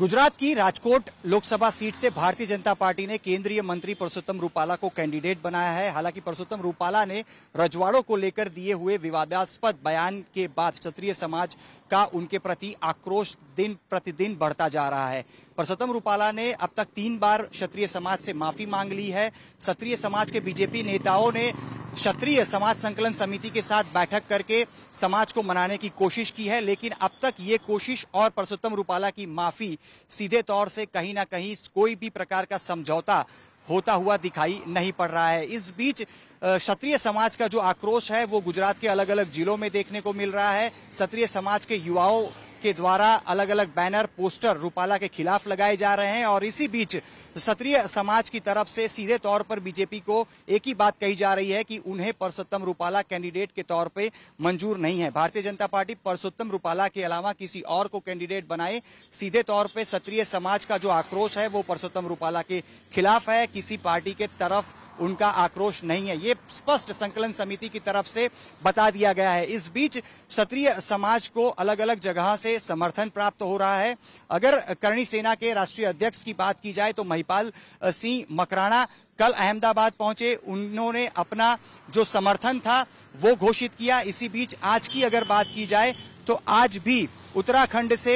गुजरात की राजकोट लोकसभा सीट से भारतीय जनता पार्टी ने केंद्रीय मंत्री परसोत्तम रूपाला को कैंडिडेट बनाया है हालांकि परसोत्तम रूपाला ने रजवाड़ों को लेकर दिए हुए विवादास्पद बयान के बाद क्षत्रिय समाज का उनके प्रति आक्रोश दिन प्रतिदिन बढ़ता जा रहा है परसोत्तम रूपाला ने अब तक तीन बार क्षत्रिय समाज से माफी मांग ली है क्षत्रिय समाज के बीजेपी नेताओं ने क्षत्रिय समाज संकलन समिति के साथ बैठक करके समाज को मनाने की कोशिश की है लेकिन अब तक ये कोशिश और परसोत्तम रूपाला की माफी सीधे तौर से कहीं ना कहीं कोई भी प्रकार का समझौता होता हुआ दिखाई नहीं पड़ रहा है इस बीच क्षत्रिय समाज का जो आक्रोश है वो गुजरात के अलग अलग जिलों में देखने को मिल रहा है क्षत्रिय समाज के युवाओं के द्वारा अलग अलग बैनर पोस्टर रूपाला के खिलाफ लगाए जा रहे हैं और इसी बीच क्षत्रिय समाज की तरफ से सीधे तौर पर बीजेपी को एक ही बात कही जा रही है कि उन्हें परसोत्तम रूपाला कैंडिडेट के तौर पर मंजूर नहीं है भारतीय जनता पार्टी परसोत्तम रूपाला के अलावा किसी और को कैंडिडेट बनाए सीधे तौर पर क्षत्रिय समाज का जो आक्रोश है वो परसोत्तम रूपाला के खिलाफ है किसी पार्टी के तरफ उनका आक्रोश नहीं है ये स्पष्ट संकलन समिति की तरफ से बता दिया गया है इस बीच क्षत्रिय समाज को अलग अलग जगह से समर्थन प्राप्त हो रहा है अगर करणी सेना के राष्ट्रीय अध्यक्ष की बात की जाए तो महिपाल सिंह मकराना कल अहमदाबाद पहुंचे उन्होंने अपना जो समर्थन था वो घोषित किया इसी बीच आज की अगर बात की जाए तो आज भी उत्तराखंड से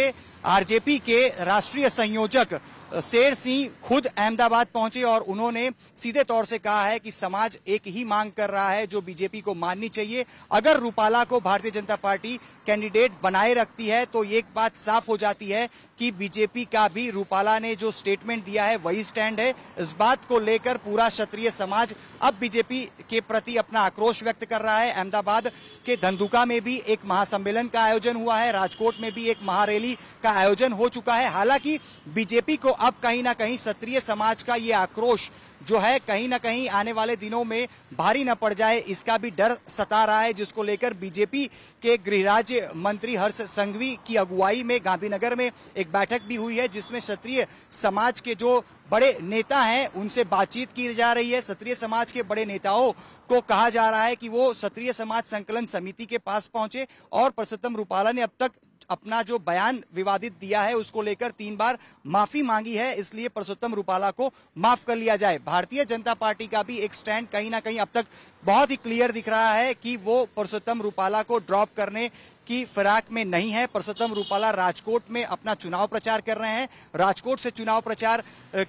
आरजेपी के राष्ट्रीय संयोजक शेर सिंह खुद अहमदाबाद पहुंचे और उन्होंने सीधे तौर से कहा है कि समाज एक ही मांग कर रहा है जो बीजेपी को माननी चाहिए अगर रूपाला को भारतीय जनता पार्टी कैंडिडेट बनाए रखती है तो एक बात साफ हो जाती है कि बीजेपी का भी रूपाला ने जो स्टेटमेंट दिया है वही स्टैंड है इस बात को लेकर पूरा क्षत्रिय समाज अब बीजेपी के प्रति अपना आक्रोश व्यक्त कर रहा है अहमदाबाद के धंधुका में भी एक महासम्मेलन का आयोजन हुआ है राजकोट में भी एक महारैली का आयोजन हो चुका है हालांकि बीजेपी को अब कहीं ना कहीं क्षत्रिय समाज का ये आक्रोश जो है कहीं ना कहीं आने वाले दिनों में भारी न पड़ जाए इसका भी डर सता रहा है जिसको लेकर बीजेपी के गृह राज्य मंत्री हर्ष संघवी की अगुवाई में गांधीनगर में एक बैठक भी हुई है जिसमें क्षत्रिय समाज के जो बड़े नेता हैं उनसे बातचीत की जा रही है क्षत्रिय समाज के बड़े नेताओं को कहा जा रहा है कि वो क्षत्रिय समाज संकलन समिति के पास पहुंचे और परसोत्तम रूपाला ने अब तक अपना जो बयान विवादित दिया है उसको लेकर तीन बार माफी मांगी है इसलिए परसोत्तम रूपाला को माफ कर लिया जाए भारतीय जनता पार्टी का भी एक स्टैंड कहीं ना कहीं अब तक बहुत ही क्लियर दिख रहा है कि वो पुरुषोत्तम रूपाला को ड्रॉप करने की फिराक में नहीं है परसोत्तम रूपाला राजकोट में अपना चुनाव प्रचार कर रहे हैं राजकोट से चुनाव प्रचार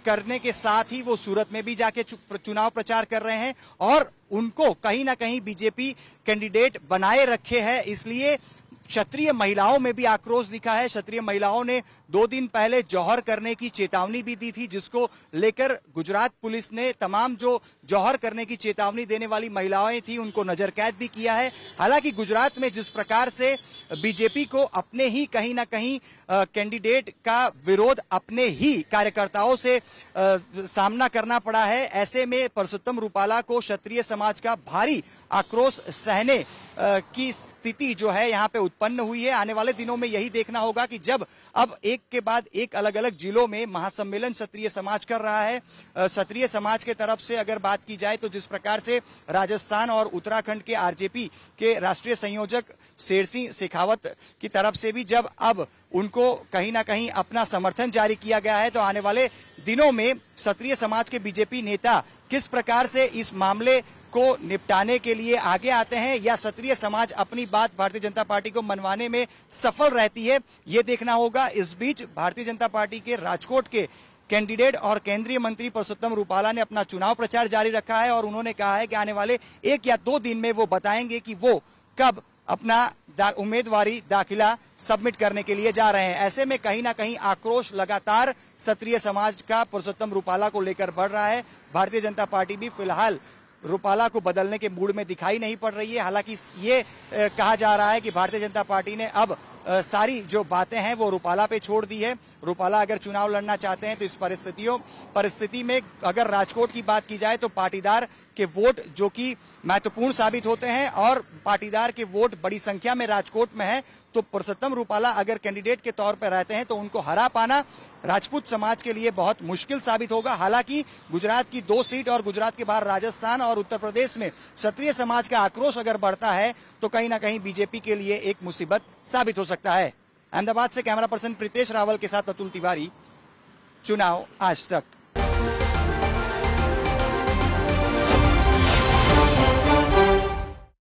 करने के साथ ही वो सूरत में भी जाके चुनाव प्रचार कर रहे हैं और उनको कहीं ना कहीं बीजेपी कैंडिडेट बनाए रखे है इसलिए क्षत्रिय महिलाओं में भी आक्रोश दिखा है क्षत्रिय महिलाओं ने दो दिन पहले जौहर करने की चेतावनी भी दी थी जिसको लेकर गुजरात पुलिस ने तमाम जो जौहर करने की चेतावनी देने वाली महिलाएं थी उनको नजर कैद भी किया है हालांकि गुजरात में जिस प्रकार से बीजेपी को अपने ही कहीं ना कहीं कैंडिडेट का विरोध अपने ही कार्यकर्ताओं से आ, सामना करना पड़ा है ऐसे में परसोत्तम रूपाला को क्षत्रिय समाज का भारी आक्रोश सहने की स्थिति जो है यहाँ पे उत्पन्न हुई है आने वाले दिनों में यही देखना होगा कि जब अब एक के बाद एक अलग अलग जिलों में महासम्मेलन क्षत्रिय समाज कर रहा है क्षत्रिय समाज के तरफ से अगर बात की जाए तो जिस प्रकार से राजस्थान और उत्तराखंड के आरजेपी के राष्ट्रीय संयोजक शेर सिंह शेखावत की तरफ से भी जब अब उनको कहीं ना कहीं अपना समर्थन जारी किया गया है तो आने वाले दिनों में क्षत्रिय समाज के बीजेपी नेता किस प्रकार से इस मामले को निपटाने के लिए आगे आते हैं या क्षत्रिय समाज अपनी बात भारतीय जनता पार्टी को मनवाने में सफल रहती है ये देखना होगा इस बीच भारतीय जनता पार्टी के राजकोट के कैंडिडेट और केंद्रीय मंत्री पुरुषोत्तम रूपाला ने अपना चुनाव प्रचार जारी रखा है और उन्होंने कहा है कि आने वाले एक या दो दिन में वो बताएंगे कि वो कब अपना दा, उम्मीदवारी दाखिला सबमिट करने के लिए जा रहे हैं ऐसे में कहीं ना कहीं आक्रोश लगातार क्षत्रिय समाज का पुरुषोत्तम रूपाला को लेकर बढ़ रहा है भारतीय जनता पार्टी भी फिलहाल रूपाला को बदलने के मूड में दिखाई नहीं पड़ रही है हालांकि ये कहा जा रहा है कि भारतीय जनता पार्टी ने अब सारी जो बातें हैं वो रूपाला पे छोड़ दी है रूपाला अगर चुनाव लड़ना चाहते हैं तो इस परिस्थितियों परिस्थिति में अगर राजकोट की बात की जाए तो पाटीदार के वोट जो कि महत्वपूर्ण साबित होते हैं और पाटीदार के वोट बड़ी संख्या में राजकोट में है तो पुरुषोत्तम रूपाला अगर कैंडिडेट के तौर पर रहते हैं तो उनको हरा पाना राजपूत समाज के लिए बहुत मुश्किल साबित होगा हालांकि गुजरात की दो सीट और गुजरात के बाहर राजस्थान और उत्तर प्रदेश में क्षत्रिय समाज का आक्रोश अगर बढ़ता है तो कहीं ना कहीं बीजेपी के लिए एक मुसीबत साबित हो सकता है अहमदाबाद से कैमरा पर्सन प्रीतेश रावल के साथ अतुल तिवारी चुनाव आज तक